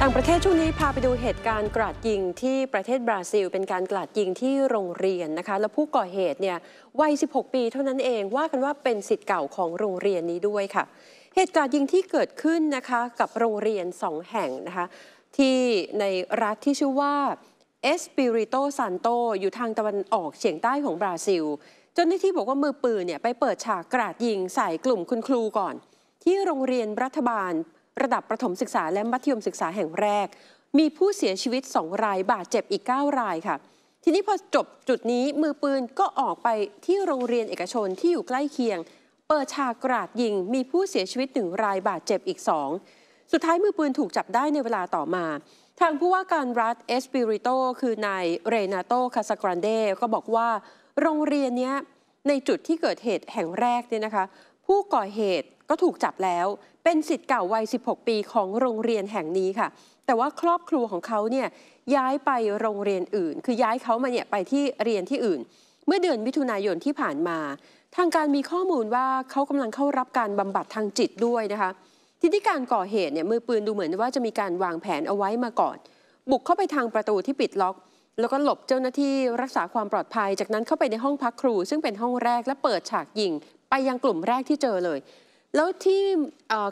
ต่างประเทศช่วงนี้พาไปดูเหตุการณ์กราดยิงที่ประเทศบราซิล เป็นการกราดยิงที่โรงเรียนนะคะและผู้ก่อเหตุเนี่ยวัย 16 ปีเท่านั้นเองว่ากันว่าเป็นสิทธิ์เก่าของโรงเรียนนี้ด้วยค่ะเหตุการณ์ยิงที่เกิดขึ้นนะคะกับโรงเรียน2แห่งนะคะที่ในรัฐที่ชื่อว่าเอสปิริโตซานโตอยู่ทางตะวันออกเฉียงใต้ของบราซิลเจ้าหน้าที่บอกว่ามือปืนเนี่ยไปเปิดฉากกราดยิงใส่กลุ่มคุณครูก่อน ที่โรงเรียนรัฐบาลระดับประถมศึกษาและมัธยมศึกษาแห่งแรก มีผู้เสียชีวิต2ราย บาดเจ็บอีก 9 รายค่ะ ทีนี้พอจบจุดนี้มือปืนก็ออกไปที่โรงเรียนเอกชนที่อยู่ใกล้เคียง เปิดฉากกราดยิงมีผู้เสียชีวิตหนึ่งรายบาดเจ็บอีกสองสุดท้ายมือปืนถูกจับได้ในเวลาต่อมาทางผู้ว่าการรัฐเอสปิริโตคือนายเรนาโตคาสกรันเดก็บอกว่าโรงเรียนนี้ในจุดที่เกิดเหตุแห่งแรกเนี่ยนะคะ ผู้ก่อเหตุก็ถูกจับแล้วเป็นสิทธิ์เก่าวัย16 ปีของโรงเรียนแห่งนี้ค่ะ แต่ว่าครอบครัวของเขาเนี่ยย้ายไปโรงเรียนอื่น คือย้ายเขามาเนี่ยไปที่เรียนที่อื่น เมื่อเดือนมิถุนายนที่ผ่านมา ทางการมีข้อมูลว่าเขากำลังเข้ารับการบำบัดทางจิตด้วยนะคะที่ี่การก่อเหตุเนี่ยมือปืนดูเหมือนว่าจะมีการวางแผนเอาไว้มาก่อน บุกเข้าไปทางประตูที่ปิดล็อก แล้วก็หลบเจ้าหน้าที่รักษาความปลอดภัย จากนั้นเข้าไปในห้องพักครู ซึ่งเป็นห้องแรกและเปิดฉากยิงไปยังกลุ่มแรกที่เจอเลยแล้วที่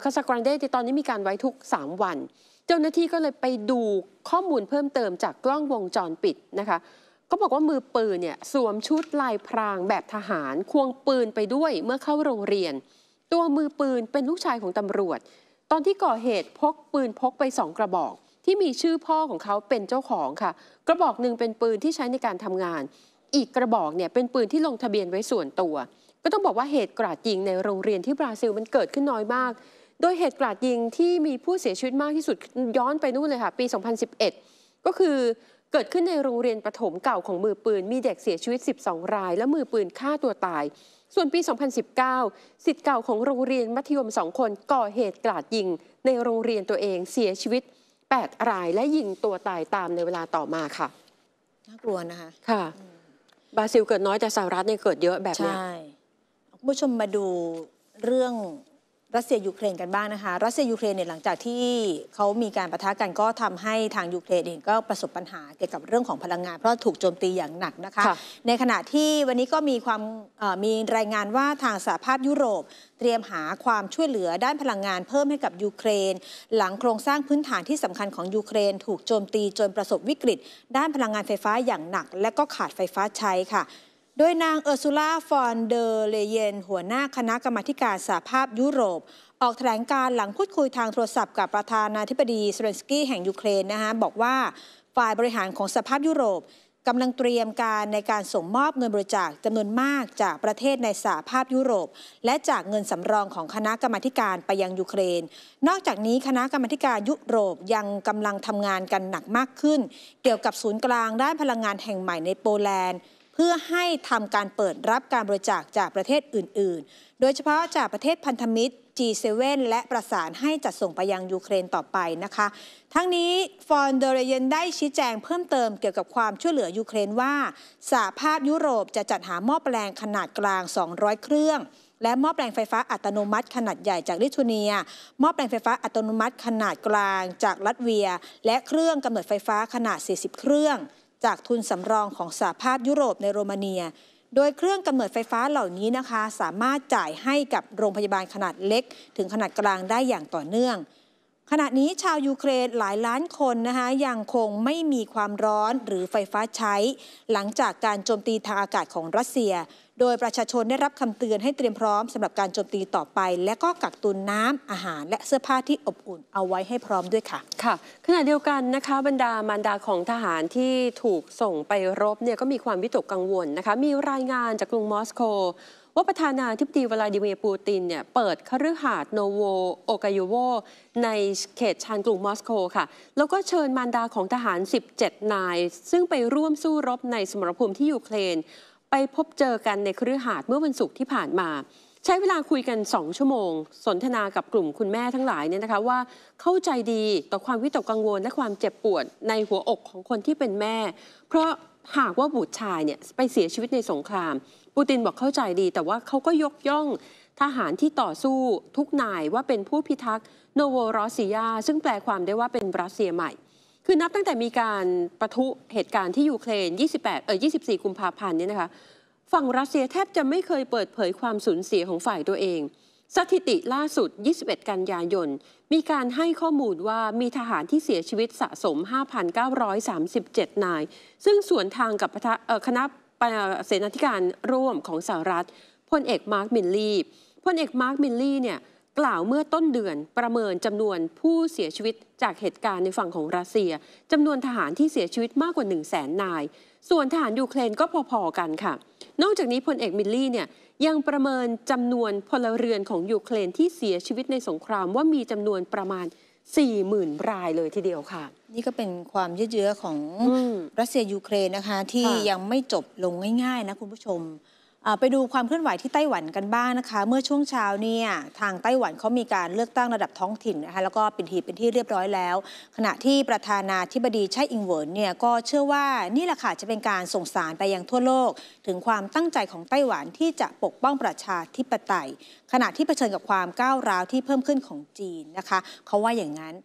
คาสากรันเดตอนนี้มีการไว้ทุก 3 วัน เจ้าหน้าที่ก็เลยไปดูข้อมูลเพิ่มเติมจากกล้องวงจรปิดนะคะเขาบอกว่ามือปืนเนี่ยสวมชุดลายพรางแบบทหาร ควงปืนไปด้วยเมื่อเข้าโรงเรียน ตัวมือปืนเป็นลูกชายของตำรวจ ตอนที่ก่อเหตุพกปืนพกไปสองกระบอก ที่มีชื่อพ่อของเขาเป็นเจ้าของค่ะ กระบอกหนึ่งเป็นปืนที่ใช้ในการทำงาน อีกกระบอกเนี่ยเป็นปืนที่ลงทะเบียนไว้ส่วนตัวก็ต้องบอกว่าเหตุกราดยิงในโรงเรียนที่บราซิลมันเกิดขึ้นน้อยมาก โดยเหตุกราดยิงที่มีผู้เสียชีวิตมากที่สุดย้อนไปนู่นเลยค่ะ ปี 2011 ก็คือเกิดขึ้นในโรงเรียนประถมเก่าของมือปืน มีเด็กเสียชีวิต 12 ราย และมือปืนฆ่าตัวตาย ส่วนปี 2019สิทธิ์เก่าของโรงเรียนมัธยมสองคนก่อเหตุกราดยิงในโรงเรียนตัวเองเสียชีวิต 8 รายและยิงตัวตายตามในเวลาต่อมาค่ะ น่ากลัวนะคะ ค่ะ บราซิลเกิดน้อยแต่สหรัฐเนี่ยเกิดเยอะแบบนี้ผู้ชมมาดูเรื่องรัสเซียยูเครนกันบ้างนะคะรัสเซียยูเครนเนี่ยหลังจากที่เขามีการประทะกันก็ทำให้ทางยูเครนเองก็ประสบปัญหาเกี่ยวกับเรื่องของพลังงาน เพราะถูกโจมตีอย่างหนักนะคะคะในขณะที่วันนี้ก็มีความมีรายงานว่าทางสหภาพยุโรป เตรียมหาความช่วยเหลือด้านพลังงานเพิ่มให้กับยูเครน หลังโครงสร้างพื้นฐานที่สำคัญของยูเครนถูกโจมตีจนประสบวิกฤต ด้านพลังงานไฟฟ้าอย่างหนัก และก็ขาดไฟฟ้าใช้ค่ะโดยนางเออร์ซูล่าฟอนเดอเลเยน หัวหน้าคณะกรรมาการสหภาพยุโรป ออกแถลงการหลังพูดคุยทางโทรศัพท์กับประธานาธิบดีเซเลนสกี้แห่งยูเครนนะคะบอกว่าฝ่ายบริหารของสหภาพยุโรปกำลังเตรียมการในการส่งมอบเงินบริจาคจำนวนมากจากประเทศในสหภาพยุโรป และจากเงินสำรองของคณะกรรมการไปยังยูเครน นอกจากนี้คณะกรรมการยุโรปยังกำลังทำงานกันหนักมากขึ้น เกี่ยวกับศูนย์กลางด้านพลังงานแห่งใหม่ในโปแลนด์เพื่อให้ทำการเปิดรับการบริจาคจากประเทศอื่น ๆ โดยเฉพาะจากประเทศพันธมิตร G7 และประสานให้จัดส่งไปยังยูเครนต่อไปนะคะ ทั้งนี้ฟอนเดเรเยนได้ชี้แจงเพิ่มเติมเกี่ยวกับความช่วยเหลือยูเครนว่า สหภาพยุโรปจะจัดหาหม้อแปลงขนาดกลาง 200 เครื่อง และหม้อแปลงไฟฟ้าอัตโนมัติ ขนาดใหญ่จากลิทัวเนียหม้อแปลงไฟฟ้าอัตโนมัติขนาดกลางจากลัตเวีย และเครื่องกำเนิดไฟฟ้าขนาด 40 เครื่องจากทุนสำรองของสหภาพยุโรปในโรมาเนีย โดยเครื่องกำเนิดไฟฟ้าเหล่านี้นะคะ สามารถจ่ายให้กับโรงพยาบาลขนาดเล็กถึงขนาดกลางได้อย่างต่อเนื่องขณะนี้ชาวยูเครนหลายล้านคนนะคะยังคงไม่มีความร้อนหรือไฟฟ้าใช้ หลังจากการโจมตีทางอากาศของรัสเซีย โดยประชาชนได้รับคำเตือนให้เตรียมพร้อมสำหรับการโจมตีต่อไป และก็กักตุนน้ำอาหาร และเสื้อผ้าที่อบอุ่นเอาไว้ให้พร้อมด้วยค่ะ ค่ะขณะเดียวกันนะคะบรรดามารดาของทหารที่ถูกส่งไปรบเนี่ยก็มีความวิตกกังวลนะคะมีรายงานจากกรุงมอสโกว่าประธานาธิบดีวลาดิเมียร์ปูตินเนี่ยเปิดคฤหาสน์โนโวโอกายโวในเขตชานกรุงมอสโกค่ะ แล้วก็เชิญมารดาของทหาร 17 นาย ซึ่งไปร่วมสู้รบในสมรภูมิที่ยูเครนไปพบเจอกันในคฤหาสน์เมื่อวันศุกร์ที่ผ่านมา ใช้เวลาคุยกัน 2 ชั่วโมง สนทนากับกลุ่มคุณแม่ทั้งหลายเนี่ยนะคะว่าเข้าใจดีต่อความวิตกกังวลและความเจ็บปวดในหัวอกของคนที่เป็นแม่ เพราะหากว่าบุตรชายเนี่ยไปเสียชีวิตในสงครามปูตินบอกเข้าใจดีแต่ว่าเขาก็ยกย่องทหารที่ต่อสู้ทุกนายว่าเป็นผู้พิทักษ์โนโวรอสซิยาซึ่งแปลความได้ว่าเป็นรัสเซียใหม่ คือนับตั้งแต่มีการประทุเหตุการณ์ที่ยูเครน 28 เออ24 กุมภาพันธ์นี้นะคะฝั่งรัสเซียแทบจะไม่เคยเปิดเผยความสูญเสียของฝ่ายตัวเอง สถิติล่าสุด 21 กันยายนมีการให้ข้อมูลว่ามีทหารที่เสียชีวิตสะสม 5,937 นาย ซึ่งส่วนทางกับคณะเสนาธิการร่วมของสหรัฐ พลเอกมาร์กมินลีพลเอกมาร์กมินลีเนี่ยกล่าวเมื่อต้นเดือนประเมินจำนวนผู้เสียชีวิตจากเหตุการณ์ในฝั่งของรัสเซียจำนวนทหารที่เสียชีวิตมากกว่า 1 0 0 0 0แสนนายส่วนทหารยูเครนก็พอๆกันค่ะ นอกจากนี้พลเอกมิลลี่เนี่ยยังประเมินจำนวนพลเรือนของยูเครนที่เสียชีวิตในสงครามว่ามีจำนวนประมาณ40,000รายเลยทีเดียวค่ะ นี่ก็เป็นความยืดเยื้อของรัสเซียยูเครนนะคะ ที่ยังไม่จบลงง่ายๆ นะคุณผู้ชม ไปดูความเคลื่อนไหวที่ไต้หวันกันบ้างนะคะ เมื่อช่วงเช้าเนี่ย ทางไต้หวันเขามีการเลือกตั้งระดับท้องถิ่นนะคะแล้วก็ปิดทีเป็นที่เรียบร้อยแล้ว ขณะที่ประธานาธิบดีไช่อิงเวินเนี่ยก็เชื่อว่านี่แหละค่ะจะเป็นการส่งสารไปยังทั่วโลกถึงความตั้งใจของไต้หวันที่จะปกป้องประชาธิปไตยขณะที่เผชิญกับความก้าวร้าวที่เพิ่มขึ้นของจีนนะคะเขาว่าอย่างนั้น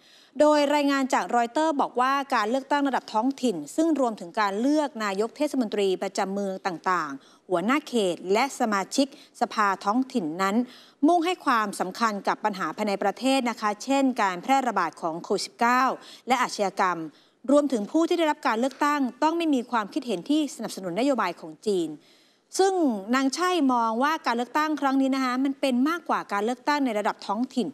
โดยรายงานจากรอยเตอร์บอกว่าการเลือกตั้งระดับท้องถิ่น ซึ่งรวมถึงการเลือกนายกเทศมนตรีประจำเมืองต่างๆ หัวหน้าเขตและสมาชิกสภาท้องถิ่นนั้น มุ่งให้ความสำคัญกับปัญหาภายในประเทศนะคะ เช่น การแพร่ระบาดของโควิด -19 และอาชญากรรม รวมถึงผู้ที่ได้รับการเลือกตั้ง ต้องไม่มีความคิดเห็นที่สนับสนุนนโยบายของจีนซึ่งนางช่ยมองว่าการเลือกตั้งครั้งนี้นะคะมันเป็นมากกว่าการเลือกตั้งในระดับท้องถิ่น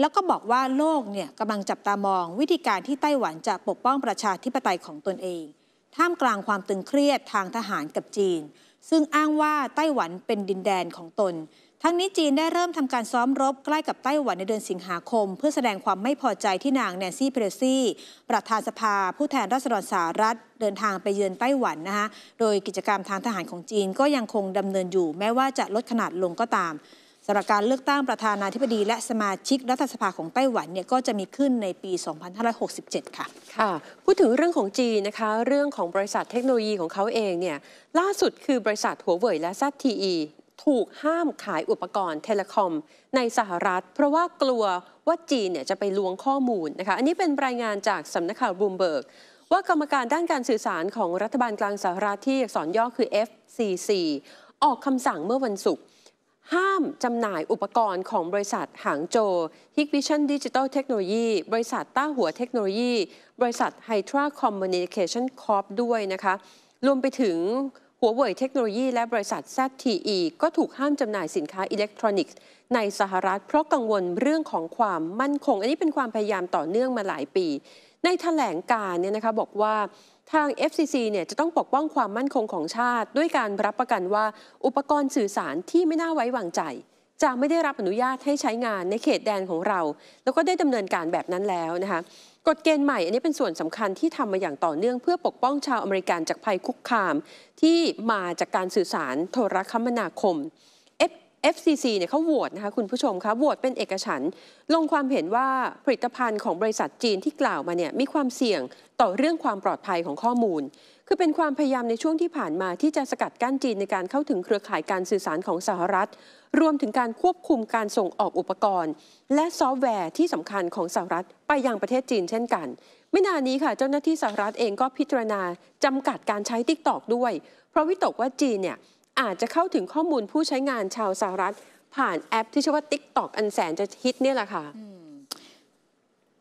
แล้วก็บอกว่าโลกเนี่ยกำลังจับตามองวิธีการที่ไต้หวันจะปกป้องประชาธิปไตยของตนเอง ท่ามกลางความตึงเครียดทางทหารกับจีน ซึ่งอ้างว่าไต้หวันเป็นดินแดนของตนทั้งนี้จีนได้เริ่มทำการซ้อมรบใกล้กับไต้หวันในเดือนสิงหาคม เพื่อแสดงความไม่พอใจที่นางแนนซี่เพลซี่ประธานสภา ผู้แทนราษฎรสหรัฐเดินทางไปเยือนไต้หวันนะคะโดยกิจกรรมทางทหารของจีนก็ยังคงดำเนินอยู่แม้ว่าจะลดขนาดลงก็ตามสำหรับการเลือกตั้งประธานาธิบดี และสมาชิกรัฐสภาของไต้หวันเนี่ยก็จะมีขึ้นในปี 2567 ค่ะค่ะ พูดถึงเรื่องของจีนนะคะเรื่องของบริษัทเทคโนโลยีของเขาเองเนี่ยล่าสุดคือบริษัทหัวเว่ยและซัตทีถูกห้ามขายอุปกรณ์เทเลคอม ในสหรัฐเพราะว่ากลัวว่าจีนเนี่ยจะไปลวงข้อมูลนะคะอันนี้เป็นรายงานจากสำนักข่าวบูมเบิร์กว่ากรรมการด้านการสื่อสารของรัฐบาลกลางสหรัฐที่อักษรย่อคือ FCC ออกคำสั่งเมื่อวันศุกร์ห้ามจำหน่ายอุปกรณ์ของบริษัทหางโจ h i ิ v i s i o n Digital t e c h n o l o g ีบริษัทต้าหัวเทคโนโลยีบริษัทไฮทราคอมมูนิเคชันคอร์ปด้วยนะคะรวมไปถึงหัวเว่ยเทคโนโลยีและบริษัท ZTE ก็ถูกห้ามจำหน่ายสินค้าอิเล็กทรอนิกส์ในสหรัฐเพราะกังวลเรื่องของความมั่นคง อันนี้เป็นความพยายามต่อเนื่องมาหลายปี ในถแถลงการเนี่ยนะคะบอกว่าทาง FCC เนี่ยจะต้องปกป้องความมั่นคงของชาติ ด้วยการรับประกันว่าอุปกรณ์สื่อสารที่ไม่น่าไว้วางใจจะไม่ได้รับอนุญาตให้ใช้งานในเขตแดนของเรา แล้วก็ได้ดำเนินการแบบนั้นแล้วนะคะกฎเกณฑ์ใหม่อันนี้เป็นส่วนสำคัญที่ทำมาอย่างต่อเนื่องเพื่อปกป้องชาวอเมริกันจากภัยคุกคามที่มาจากการสื่อสาร โทรคมนาคม FCC เนี่ยเขาโหวตนะคะคุณผู้ชมคะโหวตเป็นเอกฉันลงความเห็นว่าผลิตภัณฑ์ของบริษัทจีนที่กล่าวมาเนี่ยมีความเสี่ยงต่อเรื่องความปลอดภัยของข้อมูล คือเป็นความพยายามในช่วงที่ผ่านมาที่จะสกัดกั้นจีนในการเข้าถึงเครือข่ายการสื่อสารของสหรัฐรวมถึงการควบคุมการส่งออกอุปกรณ์ และซอฟต์แวร์ที่สำคัญของสหรัฐไปยังประเทศจีนเช่นกัน ไม่นานนี้ค่ะเจ้าหน้าที่สหรัฐเองก็พิจารณาจำกัดการใช้ t ิ k t o k ด้วย เพราะวิตกว่าจีนเนี่ย อาจจะเข้าถึงข้อมูลผู้ใช้งานชาวสหรัฐผ่านแอปที่ชื่อว่า t ิ k t o k อันแสนจะฮิตเนี่ยแหละค่ะ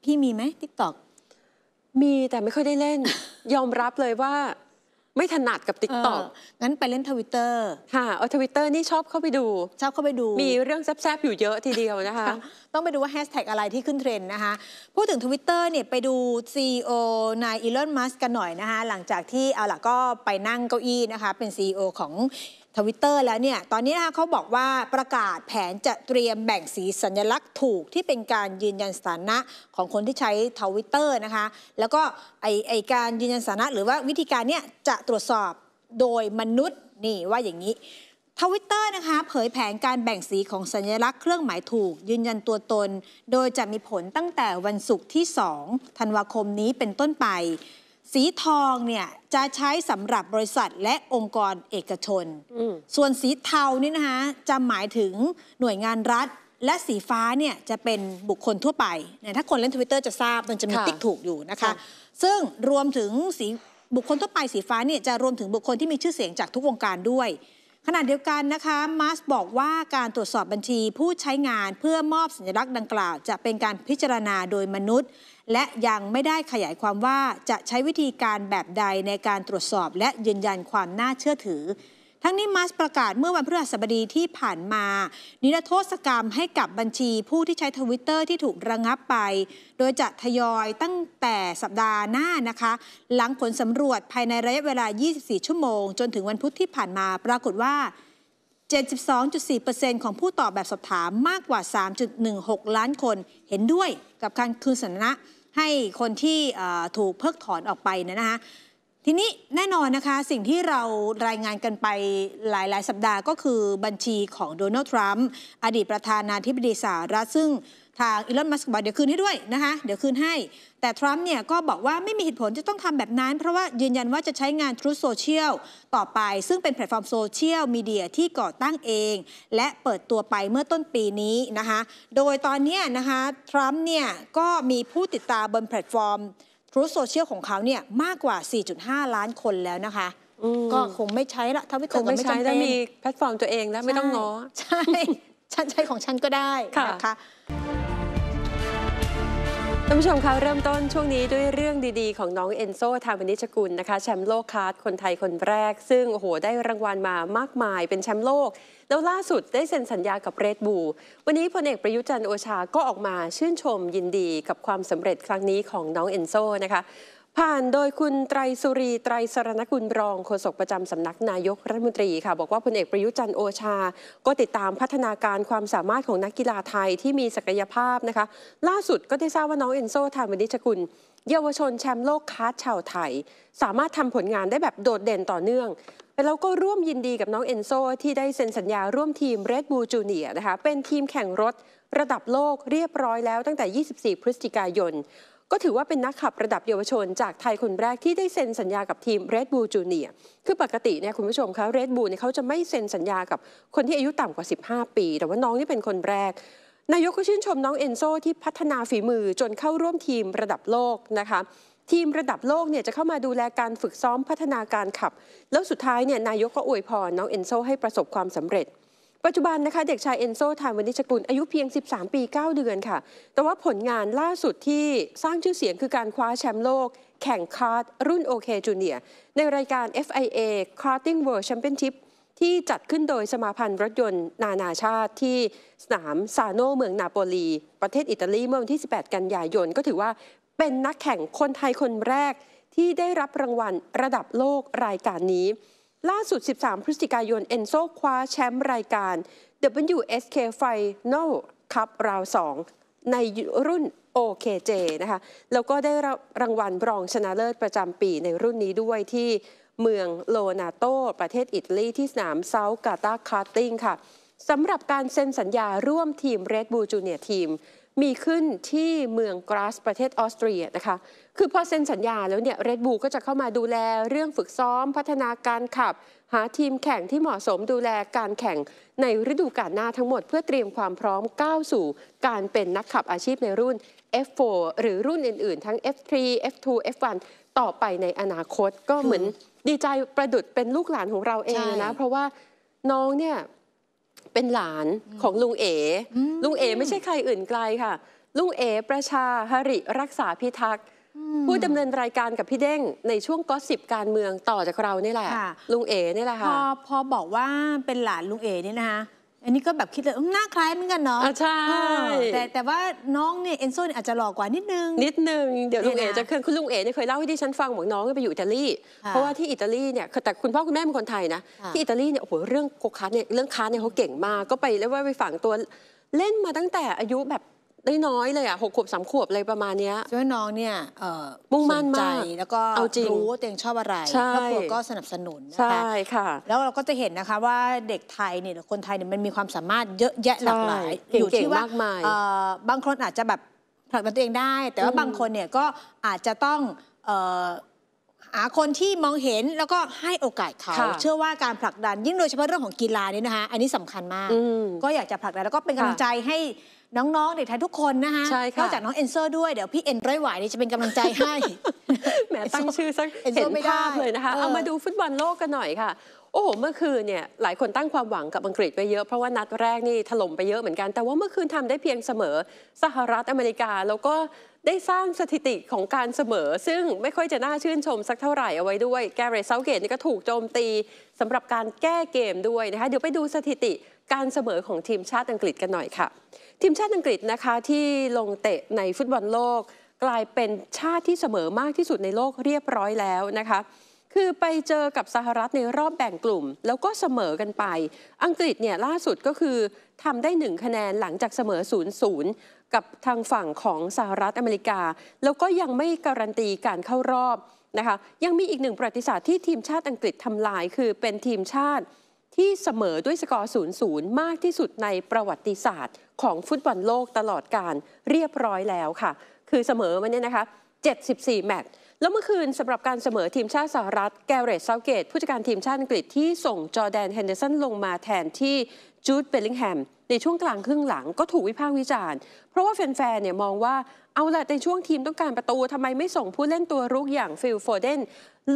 พี่มีไหม t ิ k t o k มีแต่ไม่ค่อยได้เล่น ยอมรับเลยว่าไม่ถนัดกับติ๊กต็อกงั้นไปเล่นทวิตเตอร์ค่ะเอาทวิตเตอร์นี่ชอบเข้าไปดู ชอบเข้าไปดู มีเรื่องแซ่บๆ อยู่เยอะทีเดียวนะคะ ต้องไปดูว่าแฮชแท็กอะไรที่ขึ้นเทรนด์นะคะ พูดถึงทวิตเตอร์เนี่ย ไปดู c โอนายอีลอนมัสก์กันหน่อยนะคะ หลังจากที่เอาล่ะก็ไปนั่งเก้าอี้นะคะ เป็น CEO ของทวิตเตอร์แล้วเนี่ย ตอนนี้นะะคเขาบอกว่าประกาศแผนจะเตรียมแบ่งสีสัญลักษณ์ถูกที่เป็นการยืนยันสถานะของคนที่ใช้ทวิตเตอร์นะคะ แล้วก็ไอไอการยืนยันสถานะหรือว่าวิธีการเนี่ยจะตรวจสอบโดยมนุษย์นี่ว่าอย่างนี้ทวิตเตอร์นะคะเผยแผนการแบ่งสีของสัญลักษณ์เครื่องหมายถูก ยืนยันตัวตน โดยจะมีผลตั้งแต่วันศุกร์ที่2ธันวาคมนี้เป็นต้นไปสีทองเนี่ยจะใช้สำหรับบริษัทและองค์กรเอกชน ส่วนสีเทานี่นะคะจะหมายถึงหน่วยงานรัฐและสีฟ้าเนี่ยจะเป็นบุคคลทั่วไปเนี่ยถ้าคนเล่นทวิตเตอร์จะทราบมันจะมีติ๊กถูกอยู่นะคะ ซึ่งรวมถึงสีบุคคลทั่วไปสีฟ้าเนี่ยจะรวมถึงบุคคลที่มีชื่อเสียงจากทุกวงการด้วยขณะเดียวกันนะคะ มาสบอกว่าการตรวจสอบบัญชีผู้ใช้งานเพื่อมอบสัญลักษณ์ดังกล่าว จะเป็นการพิจารณาโดยมนุษย์ และยังไม่ได้ขยายความว่าจะใช้วิธีการแบบใดในการตรวจสอบและยืนยันความน่าเชื่อถือทั้งนี้มัสประกาศเมื่อวันพฤหัสบดีที่ผ่านมา นิรโทษกรรมให้กับบัญชีผู้ที่ใช้ทวิตเตอร์ที่ถูกระงับไป โดยจะทยอยตั้งแต่สัปดาห์หน้านะคะ หลังผลสำรวจภายในระยะเวลา 24 ชั่วโมง จนถึงวันพุธที่ผ่านมา ปรากฏว่า 72.4%ของผู้ตอบแบบสอบถามมากกว่า 3.16 ล้านคนเห็นด้วยกับการคืนสัญนะให้คนที่ถูกเพิกถอนออกไปนะฮะทีนี้ แน่นอนนะคะ สิ่งที่เรารายงานกันไปหลายๆ สัปดาห์ก็คือบัญชีของโดนัลด์ทรัมป์อดีตประธานาธิบดีสหรัฐ ซึ่งทางอีลอนมัสก์บอกเดี๋ยวคืนให้ด้วยนะคะ เดี๋ยวคืนให้แต่ทรัมป์เนี่ยก็บอกว่าไม่มีเหตุผลจะต้องทำแบบนั้น เพราะว่ายืนยันว่าจะใช้งานทรูโซเชียลต่อไป ซึ่งเป็นแพลตฟอร์มโซเชียลมีเดียที่ก่อตั้งเอง และเปิดตัวไปเมื่อต้นปีนี้นะคะโดยตอนนี้นะคะทรัมป์เนี่ยก็มีผู้ติดตามบนแพลตฟอร์มรู้โซเชียลของเขาเนี่ยมากกว่า 4.5 ล้านคนแล้วนะคะ ก็คงไม่ใช้ละวิาเต่ค์ไม่ใช้แล้วมีแพลตฟอร์มตัวเองแล้วไม่ต้องง้อใช่ฉันใช้ของฉันก็ได้นะคะท่านผู้ชมคะเริ่มต้นช่วงนี้ด้วยเรื่องดีๆของน้องเอนโซ ทาวนิชกุลนะคะแชมป์โลกคาร์ดคนไทยคนแรก ซึ่งโอ้โหได้รางวัลมามากมายเป็นแชมป์โลกแล้วล่าสุดได้เซ็นสัญญากับเรดบูวันนี้พลเอกประยุจันโอชาก็ออกมาชื่นชมยินดีกับความสำเร็จครั้งนี้ของน้องเอนโซนะคะผ่านโดยคุณไตรสุรีไตรสรณกุลรองโฆษกประจำสำนักนายกรัฐมนตรีค่ะ บอกว่าพลเอกประยุจันโอชา ก็ติดตามพัฒนาการความสามารถของนักกีฬาไทยที่มีศักยภาพนะคะล่าสุดก็ได้ทราบว่าน้องเอนโซทานวณิชกุล เยาวชนแชมป์โลกคัสชาวไทย สามารถทำผลงานได้แบบโดดเด่นต่อเนื่องแล้วก็ร่วมยินดีกับน้องเอนโซที่ได้เซ็นสัญญา ร่วมทีม Red Bull Junior นะคะเป็นทีมแข่งรถระดับโลกเรียบร้อยแล้วตั้งแต่ 24 พฤศจิกายนก็ถือว่าเป็นนักขับระดับเยาวชน จากไทยคนแรกที่ได้เซ็นสัญญากับทีม Red Bull Junior คือปกติเนี่ยคุณผู้ชมคะ Red Bull เนี่ยเขาจะไม่เซ็นสัญญากับคนที่อายุต่ำกว่า 15 ปี แต่ว่าน้องนี่เป็นคนแรก นายกก็ชื่นชมน้องเอนโซที่พัฒนาฝีมือจนเข้าร่วมทีมระดับโลกนะคะ ทีมระดับโลกเนี่ยจะเข้ามาดูแลการฝึกซ้อมพัฒนาการขับ แล้วสุดท้ายเนี่ยนายกก็อวยพรน้องเอนโซให้ประสบความสำเร็จปัจจุบันนะคะเด็กชายเอนโซ ทานวนิชกุลอายุเพียง 13 ปี 9 เดือนค่ะ แต่ว่าผลงานล่าสุดที่สร้างชื่อเสียงคือการคว้าแชมป์โลก แข่งคาร์ดรุ่นโอเคจูเนียในรายการ FIA Karting World Championship ที่จัดขึ้นโดยสมาพันธ์รถยนต์ นานาชาติที่สนามซาโนเมืองนาโปลีประเทศอิตาลีเมื่อวันที่ 18 กันยายน ก็ถือว่าเป็นนักแข่งคนไทยคนแรก ที่ได้รับรางวัลระดับโลกรายการนี้ล่าสุด 13 พฤศจิกายน เอนโซ คว้าแชมป์รายการ WSK Final Cup ราว2ในรุ่น OKJ นะคะ แล้วก็ได้รับรางวัลรองชนะเลิศประจำปีในรุ่นนี้ด้วยที่เมืองโลนาโตประเทศอิตาลีที่สนามเซาท์กาตาคาร์ติงค่ะสำหรับการเซ็นสัญญา ร่วมทีม Red Bull Junior Team มีขึ้นที่เมืองกราสประเทศออสเตรียนะคะ คือพอเซ็นสัญญาแล้วเนี่ยเรดบูก็จะเข้ามาดูแลเรื่องฝึกซ้อมพัฒนาการขับ หาทีมแข่งที่เหมาะสมดูแลการแข่งในฤดูกาลหน้าทั้งหมด เพื่อเตรียมความพร้อมก้าวสู่ การเป็นนักขับอาชีพในรุ่น F4 หรือรุ่นอื่น ๆ ทั้ง F3 F2 F1 ต่อไปในอนาคต ก็เหมือนดีใจประดุดเป็นลูกหลานของเราเองนะเพราะว่าน้องเนี่ยเป็นหลานของลุงเอ๋ลุงเอ๋ไม่ใช่ใครอื่นไกลค่ะ ลุงเอ๋ประชาหริรักษาพิทักษ์ ผู้ดำเนินรายการกับพี่เด้งในช่วงก๊อสิบการเมืองต่อจากเรานี่แหละ ลุงเอ๋นี่แหละค่ะ พอพอบอกว่าเป็นหลานลุงเอ๋นี่นะคะอันนี้ก็แบบคิดเลย หน้าคล้ายเหมือนกันเนาะะใช่ แต่แต่ว่าน้องเนี่ยเอนโซน่อาจจะหล่อกว่านิดนึง นิดนึง เดี๋ยวลุงเอ๋จะเคยคุณลุงเอ๋เนี่ยเคยเล่าให้ดิฉันฟังบอกน้องไปอยู่อิตาลี เพราะว่าที่อิตาลีเนี่ยแต่คุณพ่อคุณแม่เป็นคนไทยนะะที่อิตาลีเนี่ย โอ้โห เรื่องโกคาร์เนี่ย เรื่องคาร์เนี่ยเขาเก่งมาก ก็ไปแล้วว่าไปฝังตัว เล่นมาตั้งแต่อายุแบบได้น้อยเลยอ่ะหกขวบสามขวบอะไรประมาณเนี้ยช่วยน้องเนี่ยมุ่งมั่นมากแล้วก็เอาจริงรู้ว่าตัวเองชอบอะไรครอบครัวก็สนับสนุนนะคะใช่ค่ะแล้วเราก็จะเห็นนะคะว่าเด็กไทยเนี่ยคนไทยเนี่ยมันมีความสามารถเยอะแยะหลากหลายอยู่ที่ว่าบางคนอาจจะแบบผลักดันตัวเองได้ แต่ว่าบางคนเนี่ยก็อาจจะต้องหาคนที่มองเห็นแล้วก็ให้โอกาสเขาเชื่อว่าการผลักดันยิ่งโดยเฉพาะเรื่องของกีฬานี่นะคะอันนี้สำคัญมากก็อยากจะผลักดันแล้วก็เป็นกำลังใจให้น้องๆเด็กไทยทุกคนนะคะใช่่นอกจากน้องเอนเซอร์ด้วย เดี๋ยวพี่เอ็น ร้อยหวายนี่จะเป็นกำลังใจให้แหมตั้งชื่อสักเห็นไม่ได้ภาพเลยนะคะ เอามาดูฟุตบอลโลกกันหน่อยค่ะ โอ้โห เมื่อคืนเนี่ยหลายคนตั้งความหวังกับอังกฤษไปเยอะ เพราะว่านัดแรกนี่ถล่มไปเยอะเหมือนกัน แต่ว่าเมื่อคืนทำได้เพียงเสมอ สหรัฐอเมริกา แล้วก็ได้สร้างสถิติของการเสมอ ซึ่งไม่ค่อยจะน่าชื่นชมสักเท่าไหร่เอาไว้ด้วย แกเรซเซาเกตนี่ก็ถูกโจมตีสำหรับการแก้เกมด้วยนะคะเดี๋ยวไปดูสถิติการเสมอของทีมชาติอังกฤษกันหน่อยค่ะ ทีมชาติอังกฤษนะคะที่ลงเตะในฟุตบอลโลก กลายเป็นชาติที่เสมอมากที่สุดในโลกเรียบร้อยแล้วนะคะคือไปเจอกับสหรัฐในรอบแบ่งกลุ่มแล้วก็เสมอกันไป อังกฤษเนี่ยล่าสุดก็คือทำได้หนึ่งคะแนนหลังจากเสมอ0์กับทางฝั่งของสหรัฐอเมริกา แล้วก็ยังไม่การันตีการเข้ารอบนะคะยังมีอีกหนึ่งประวัติศาสตร์ที่ทีมชาติอังกฤษทำลายคือเป็นทีมชาติที่เสมอด้วยสกอร์ 0-0 มากที่สุดในประวัติศาสตร์ ของฟุตบอลโลกตลอดการเรียบร้อยแล้วค่ะ คือเสมอมาเนี่ยนะคะ 74 แมตช์แล้วเมื่อคืนสำหรับการเสมอทีมชาติสหรัฐแกเรตเซาเกตผู้จัดการทีมชาติอังกฤษที่ส่งจอแดนเฮนเดอร์สันลงมาแทนที่จูดเบลลิงแฮม ในช่วงกลางครึ่งหลังก็ถูกวิพากษ์วิจารณ์เพราะว่าแฟนๆเนี่ยมองว่าเอาละในช่วงทีมต้องการประตูทำไมไม่ส่งผู้เล่นตัวรุกอย่างฟิลโฟเดน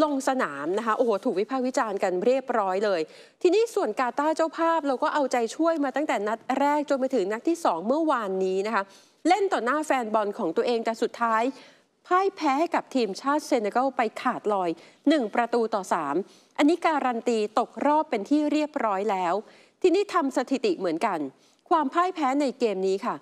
ลงสนามนะคะโอ้โหถูกวิพากษ์วิจารณ์กันเรียบร้อยเลย ทีนี้ส่วนกาตาเจ้าภาพเราก็เอาใจช่วยมาตั้งแต่นัดแรกจนไปถึงนัดที่2เมื่อวานนี้นะคะเล่นต่อหน้าแฟนบอลของตัวเองแต่สุดท้ายพ่ายแพ้ให้กับทีมชาติเซนเนกัลไปขาดลอย 1 ประตูต่อ 3 อันนี้การันตีตกรอบเป็นที่เรียบร้อยแล้ว ทีนี้ทำสถิติเหมือนกัน ความพ่ายแพ้ในเกมนี้ค่ะ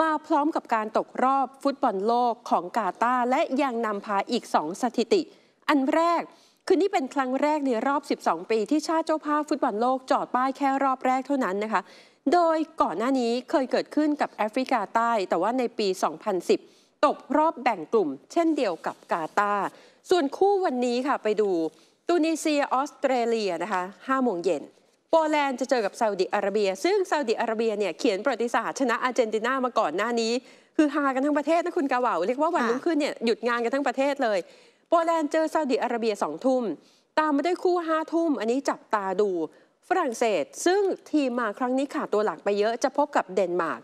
มาพร้อมกับการตกรอบฟุตบอลโลกของกาตาและยังนำพาอีก 2 สถิติ อันแรกคือนี่เป็นครั้งแรกในรอบ 12 ปี ที่ชาติเจ้าภาพฟุตบอลโลกจอดป้ายแค่รอบแรกเท่านั้นนะคะ โดยก่อนหน้านี้เคยเกิดขึ้นกับแอฟริกาใต้ แต่ว่าในปี 2010ตกรอบแบ่งกลุ่ม เช่นเดียวกับกาตา ส่วนคู่วันนี้ค่ะไปดูตุนิเซียออสเตรเลียนะคะ5โมงเย็นโปแลนด์จะเจอกับซาอุดิอาระเบีย ซึ่งซาอุดิอาระเบียเนี่ยเขียนประวัติศาสตร์ชนะอาร์เจนตินามาก่อนหน้านี้ คือฮากันทั้งประเทศนะคุณกาวาวเรียกว่าวันรุ่งขึ้นเนี่ยหยุดงานกันทั้งประเทศเลย โปแลนด์เจอซาอุดิอาระเบียสองทุ่มตามมาด้วยคู่ห้าทุ่มอันนี้จับตาดู ฝรั่งเศสซึ่งทีมมาครั้งนี้ขาดตัวหลักไปเยอะจะพบกับเดนมาร์ก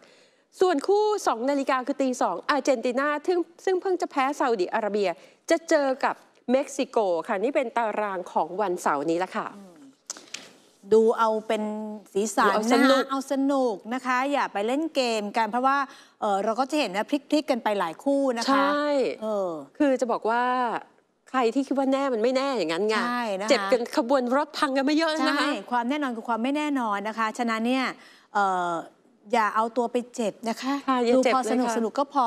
ส่วนคู่2นาฬิกาคือตีสองอาร์เจนตินาซึ่งซึ่งเพิ่งจะแพ้ซาอุดิอาระเบียจะเจอกับเม็กซิโกค่ะนี่เป็นตารางของวันเสาร์นี้ละค่ะ ดูเอาเป็นสีสันนะเอาสนุกนะคะ อย่าไปเล่นเกมกัน เพราะว่าเเราก็จะเห็นนะพลิกๆ กันไปหลายคู่นะคะ ใช่คือจะบอกว่าใครที่คิดว่าแน่มันไม่แน่อย่างนั้นไงเจ็บกันขบวนรถพังกันไม่เยอะนะคะความแน่นอนคือความไม่แน่นอนนะคะฉะนั้นเนี่ยอย่าเอาตัวไปเจ็บนะคะ ดูพอสนุกสนุกก็พอ